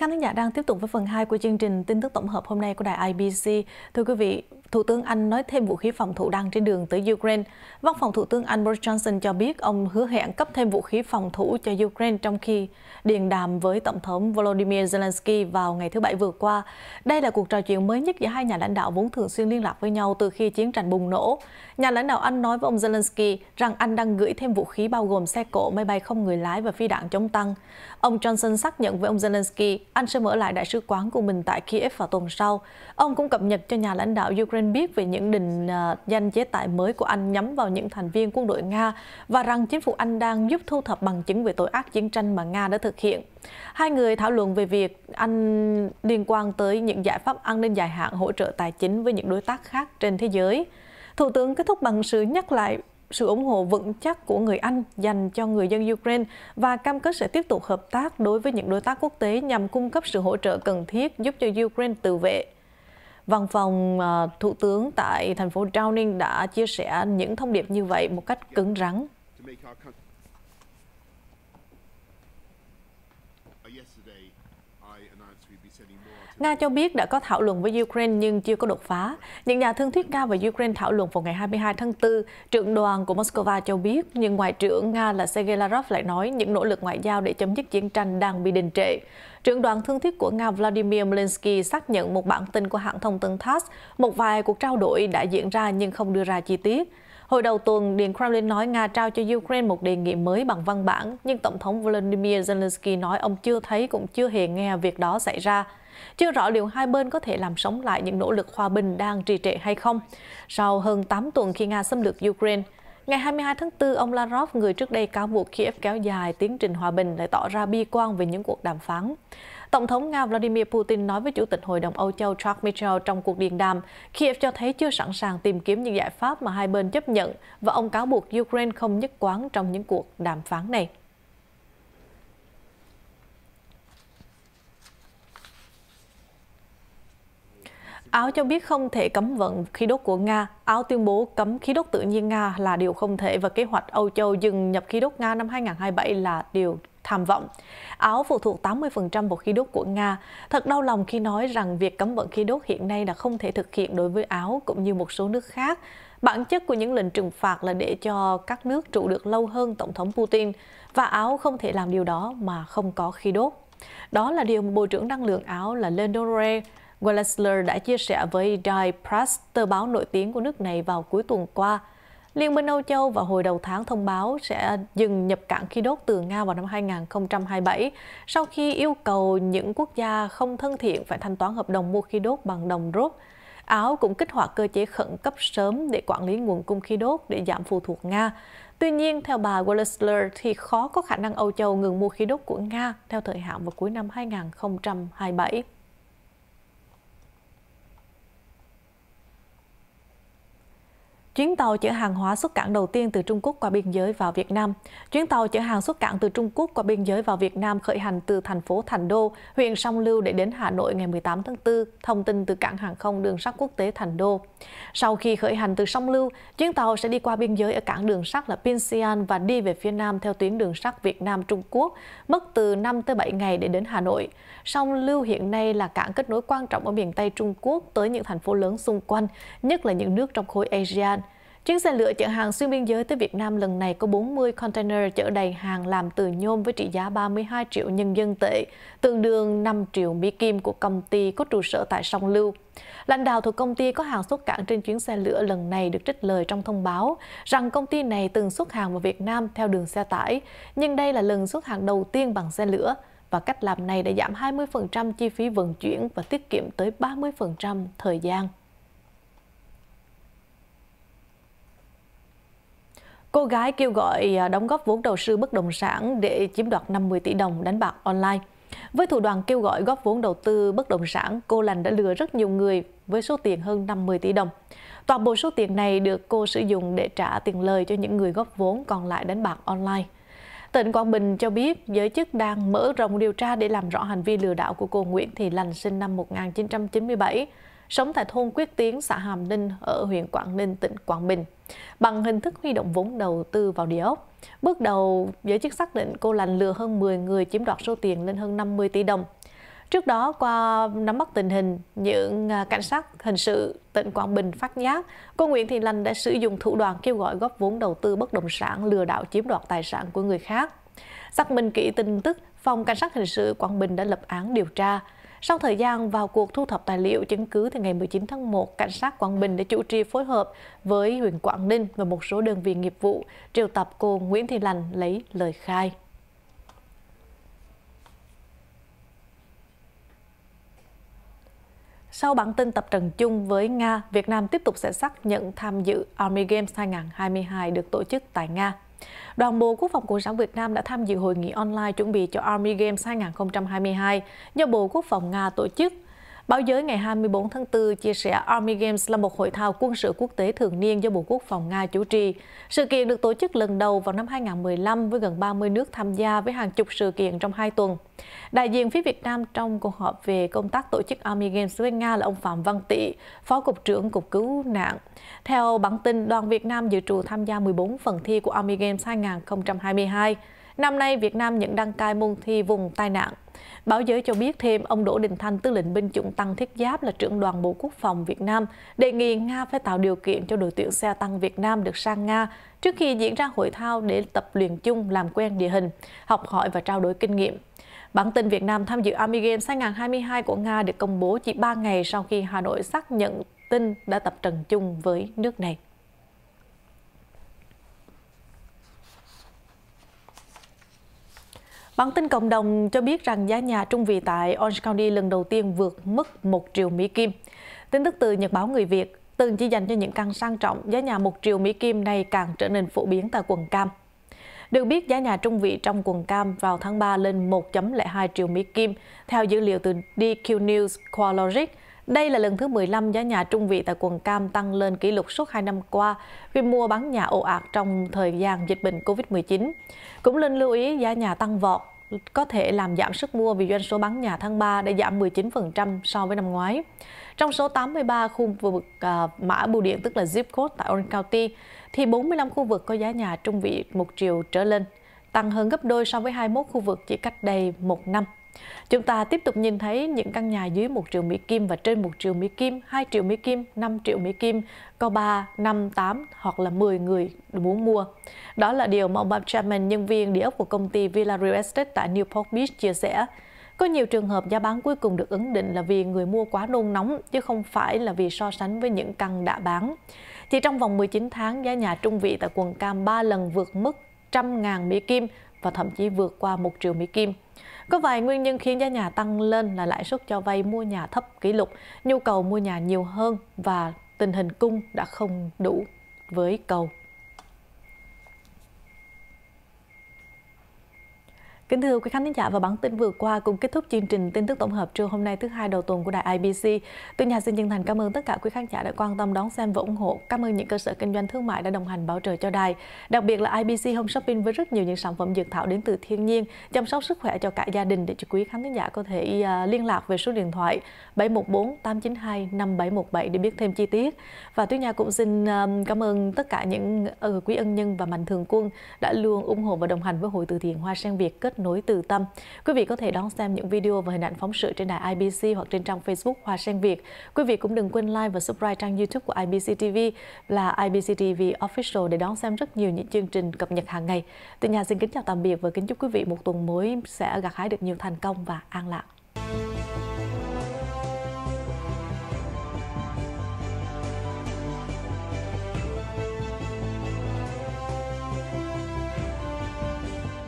khán thính giả đang tiếp tục với phần 2 của chương trình tin tức tổng hợp hôm nay của đài IBC. Thưa quý vị, Thủ tướng Anh nói thêm vũ khí phòng thủ đang trên đường tới Ukraine. Văn phòng Thủ tướng Anh Boris Johnson cho biết ông hứa hẹn cấp thêm vũ khí phòng thủ cho Ukraine trong khi điện đàm với Tổng thống Volodymyr Zelensky vào ngày thứ Bảy vừa qua. Đây là cuộc trò chuyện mới nhất giữa hai nhà lãnh đạo vốn thường xuyên liên lạc với nhau từ khi chiến tranh bùng nổ. Nhà lãnh đạo Anh nói với ông Zelensky rằng Anh đang gửi thêm vũ khí bao gồm xe cộ, máy bay không người lái và phi đạn chống tăng. Ông Johnson xác nhận với ông Zelensky, Anh sẽ mở lại đại sứ quán của mình tại Kiev vào tuần sau. Ông cũng cập nhật cho nhà lãnh đạo Ukraine Ukraine biết về những định à, danh chế tài mới của Anh nhắm vào những thành viên quân đội Nga và rằng chính phủ Anh đang giúp thu thập bằng chứng về tội ác chiến tranh mà Nga đã thực hiện. Hai người thảo luận về việc Anh liên quan tới những giải pháp an ninh dài hạn hỗ trợ tài chính với những đối tác khác trên thế giới. Thủ tướng kết thúc bằng sự nhắc lại sự ủng hộ vững chắc của người Anh dành cho người dân Ukraine và cam kết sẽ tiếp tục hợp tác đối với những đối tác quốc tế nhằm cung cấp sự hỗ trợ cần thiết giúp cho Ukraine tự vệ. Văn phòng ờ, Thủ tướng tại thành phố Downing đã chia sẻ những thông điệp như vậy một cách cứng rắn. Nga cho biết đã có thảo luận với Ukraine nhưng chưa có đột phá. Những nhà thương thuyết Nga và Ukraine thảo luận vào ngày 22 tháng 4, trưởng đoàn của Moscow cho biết, nhưng Ngoại trưởng Nga là Sergei Lavrov lại nói những nỗ lực ngoại giao để chấm dứt chiến tranh đang bị đình trệ. Trưởng đoàn thương thuyết của Nga Vladimir Zelensky xác nhận một bản tin của hãng thông tấn TASS, một vài cuộc trao đổi đã diễn ra nhưng không đưa ra chi tiết. Hồi đầu tuần, Điện Kremlin nói Nga trao cho Ukraine một đề nghị mới bằng văn bản, nhưng Tổng thống Volodymyr Zelensky nói ông chưa thấy cũng chưa hề nghe việc đó xảy ra. Chưa rõ liệu hai bên có thể làm sống lại những nỗ lực hòa bình đang trì trệ hay không. Sau hơn 8 tuần khi Nga xâm lược Ukraine, Ngày 22 tháng 4, ông Lavrov, người trước đây cáo buộc Kiev kéo dài tiến trình hòa bình, lại tỏ ra bi quan về những cuộc đàm phán. Tổng thống Nga Vladimir Putin nói với Chủ tịch Hội đồng Âu Châu Charles Michel trong cuộc điện đàm, Kiev cho thấy chưa sẵn sàng tìm kiếm những giải pháp mà hai bên chấp nhận và ông cáo buộc Ukraine không nhất quán trong những cuộc đàm phán này. Áo cho biết không thể cấm vận khí đốt của Nga. Áo tuyên bố cấm khí đốt tự nhiên Nga là điều không thể và kế hoạch Âu Châu dừng nhập khí đốt Nga năm 2027 là điều tham vọng. Áo phụ thuộc 80% vào khí đốt của Nga. Thật đau lòng khi nói rằng việc cấm vận khí đốt hiện nay là không thể thực hiện đối với Áo cũng như một số nước khác. Bản chất của những lệnh trừng phạt là để cho các nước trụ được lâu hơn Tổng thống Putin và Áo không thể làm điều đó mà không có khí đốt. Đó là điều Bộ trưởng Năng lượng Áo là Lenore Walesler đã chia sẻ với Die Press, tờ báo nổi tiếng của nước này vào cuối tuần qua – Liên minh Âu Châu vào hồi đầu tháng thông báo sẽ dừng nhập cảng khí đốt từ Nga vào năm 2027 sau khi yêu cầu những quốc gia không thân thiện phải thanh toán hợp đồng mua khí đốt bằng đồng rốt. Áo cũng kích hoạt cơ chế khẩn cấp sớm để quản lý nguồn cung khí đốt để giảm phụ thuộc Nga. Tuy nhiên, theo bà Wallisler thì khó có khả năng Âu Châu ngừng mua khí đốt của Nga theo thời hạn vào cuối năm 2027. Chuyến tàu chở hàng hóa xuất cảng đầu tiên từ Trung Quốc qua biên giới vào Việt Nam. Chuyến tàu chở hàng xuất cảng từ Trung Quốc qua biên giới vào Việt Nam khởi hành từ thành phố Thành Đô, huyện Song Lưu để đến Hà Nội ngày 18 tháng 4, thông tin từ cảng hàng không đường sắt quốc tế Thành Đô. Sau khi khởi hành từ Song Lưu, chuyến tàu sẽ đi qua biên giới ở cảng đường sắt là Pinxian và đi về phía Nam theo tuyến đường sắt Việt Nam Trung Quốc, mất từ 5 tới 7 ngày để đến Hà Nội. Song Lưu hiện nay là cảng kết nối quan trọng ở miền Tây Trung Quốc tới những thành phố lớn xung quanh, nhất là những nước trong khối ASEAN. Chuyến xe lửa chở hàng xuyên biên giới tới Việt Nam lần này có 40 container chở đầy hàng làm từ nhôm với trị giá 32 triệu nhân dân tệ, tương đương 5 triệu Mỹ Kim của công ty có trụ sở tại Sông Lưu. Lãnh đạo thuộc công ty có hàng xuất cảng trên chuyến xe lửa lần này được trích lời trong thông báo rằng công ty này từng xuất hàng vào Việt Nam theo đường xe tải, nhưng đây là lần xuất hàng đầu tiên bằng xe lửa và cách làm này đã giảm 20% chi phí vận chuyển và tiết kiệm tới 30% thời gian. Cô gái kêu gọi à, đóng góp vốn đầu tư bất động sản để chiếm đoạt 50 tỷ đồng đánh bạc online. Với thủ đoạn kêu gọi góp vốn đầu tư bất động sản, cô lành đã lừa rất nhiều người với số tiền hơn 50 tỷ đồng. Toàn bộ số tiền này được cô sử dụng để trả tiền lời cho những người góp vốn còn lại đánh bạc online. Tỉnh Quảng Bình cho biết giới chức đang mở rộng điều tra để làm rõ hành vi lừa đảo của cô Nguyễn Thị Lành sinh năm 1997 sống tại thôn Quyết Tiến, xã Hàm Ninh ở huyện Quảng Ninh, tỉnh Quảng Bình, bằng hình thức huy động vốn đầu tư vào địa ốc. Bước đầu, giới chức xác định cô lành lừa hơn 10 người chiếm đoạt số tiền lên hơn 50 tỷ đồng. Trước đó, qua nắm bắt tình hình, những à, cảnh sát hình sự tỉnh Quảng Bình phát giác, cô Nguyễn Thị Lành đã sử dụng thủ đoạn kêu gọi góp vốn đầu tư bất động sản lừa đảo chiếm đoạt tài sản của người khác. Xác minh kỹ tin tức, Phòng Cảnh sát Hình sự Quảng Bình đã lập án điều tra, sau thời gian vào cuộc thu thập tài liệu chứng cứ thì ngày 19 tháng 1, cảnh sát Quảng Bình đã chủ trì phối hợp với huyện Quảng Ninh và một số đơn vị nghiệp vụ triệu tập cô Nguyễn Thị Lành lấy lời khai. Sau bản tin tập trận chung với Nga, Việt Nam tiếp tục sẽ xác nhận tham dự Army Games 2022 được tổ chức tại Nga Đoàn Bộ Quốc phòng Cộng sản Việt Nam đã tham dự hội nghị online chuẩn bị cho Army Games 2022 do Bộ Quốc phòng Nga tổ chức. Báo giới ngày 24 tháng 4 chia sẻ Army Games là một hội thao quân sự quốc tế thường niên do Bộ Quốc phòng Nga chủ trì. Sự kiện được tổ chức lần đầu vào năm 2015 với gần 30 nước tham gia với hàng chục sự kiện trong hai tuần. Đại diện phía Việt Nam trong cuộc họp về công tác tổ chức Army Games với Nga là ông Phạm Văn Tị, Phó Cục trưởng Cục Cứu nạn. Theo bản tin, đoàn Việt Nam dự trù tham gia 14 phần thi của Army Games 2022. Năm nay, Việt Nam nhận đăng cai môn thi vùng tai nạn. Báo giới cho biết thêm, ông Đỗ Đình Thanh, tư lệnh binh chủng tăng thiết giáp là trưởng đoàn Bộ Quốc phòng Việt Nam, đề nghị Nga phải tạo điều kiện cho đội tuyển xe tăng Việt Nam được sang Nga trước khi diễn ra hội thao để tập luyện chung làm quen địa hình, học hỏi và trao đổi kinh nghiệm. Bản tin Việt Nam tham dự Army Games 2022 của Nga được công bố chỉ 3 ngày sau khi Hà Nội xác nhận tin đã tập trận chung với nước này. Bản tin cộng đồng cho biết rằng giá nhà trung vị tại Orange County lần đầu tiên vượt mức 1 triệu Mỹ Kim. Tin tức từ Nhật báo Người Việt, từng chỉ dành cho những căn sang trọng, giá nhà 1 triệu Mỹ Kim này càng trở nên phổ biến tại quần cam. Được biết, giá nhà trung vị trong quần cam vào tháng 3 lên 1.02 triệu Mỹ Kim, theo dữ liệu từ DQ News Qualogic đây là lần thứ 15 giá nhà trung vị tại quận Cam tăng lên kỷ lục suốt 2 năm qua vì mua bán nhà ồ ạt trong thời gian dịch bệnh Covid-19. Cũng nên lưu ý giá nhà tăng vọt có thể làm giảm sức mua vì doanh số bán nhà tháng 3 đã giảm 19% so với năm ngoái. Trong số 83 khu vực à, mã bưu điện tức là zip code tại Orange County thì 45 khu vực có giá nhà trung vị 1 triệu trở lên, tăng hơn gấp đôi so với 21 khu vực chỉ cách đây 1 năm. Chúng ta tiếp tục nhìn thấy những căn nhà dưới 1 triệu Mỹ Kim và trên 1 triệu Mỹ Kim, 2 triệu Mỹ Kim, 5 triệu Mỹ Kim, có 3, 5, 8 hoặc là 10 người muốn mua. Đó là điều mà ông Bob Chapman, nhân viên địa ốc của công ty Villa Real Estate tại Newport Beach chia sẻ. Có nhiều trường hợp giá bán cuối cùng được ấn định là vì người mua quá nôn nóng, chứ không phải là vì so sánh với những căn đã bán. Chỉ trong vòng 19 tháng, giá nhà trung vị tại quần cam 3 lần vượt mức 100.000 Mỹ Kim và thậm chí vượt qua 1 triệu Mỹ Kim. Có vài nguyên nhân khiến giá nhà tăng lên là lãi suất cho vay mua nhà thấp kỷ lục, nhu cầu mua nhà nhiều hơn và tình hình cung đã không đủ với cầu. Kính thưa quý khán thính giả và bản tin vừa qua cũng kết thúc chương trình tin tức tổng hợp trưa hôm nay thứ hai đầu tuần của đài IBC. Tôi nhà xin chân thành cảm ơn tất cả quý khán giả đã quan tâm đón xem và ủng hộ. Cảm ơn những cơ sở kinh doanh thương mại đã đồng hành bảo trợ cho đài. Đặc biệt là IBC Home Shopping với rất nhiều những sản phẩm dược thảo đến từ thiên nhiên, chăm sóc sức khỏe cho cả gia đình để cho quý khán thính giả có thể à, liên lạc về số điện thoại 714 892 5717 để biết thêm chi tiết. Và tôi nhà cũng xin à, cảm ơn tất cả những ừ, quý ân nhân và mạnh thường quân đã luôn ủng hộ và đồng hành với Hội từ thiện Hoa Sen Việt kết nối từ tâm. Quý vị có thể đón xem những video và hình ảnh phóng sự trên đài IBC hoặc trên trang Facebook Hoa Sen Việt. Quý vị cũng đừng quên like và subscribe trang YouTube của IBC TV là IBC TV Official để đón xem rất nhiều những chương trình cập nhật hàng ngày. Từ nhà xin kính chào tạm biệt và kính chúc quý vị một tuần mới sẽ gặt hái được nhiều thành công và an lạc.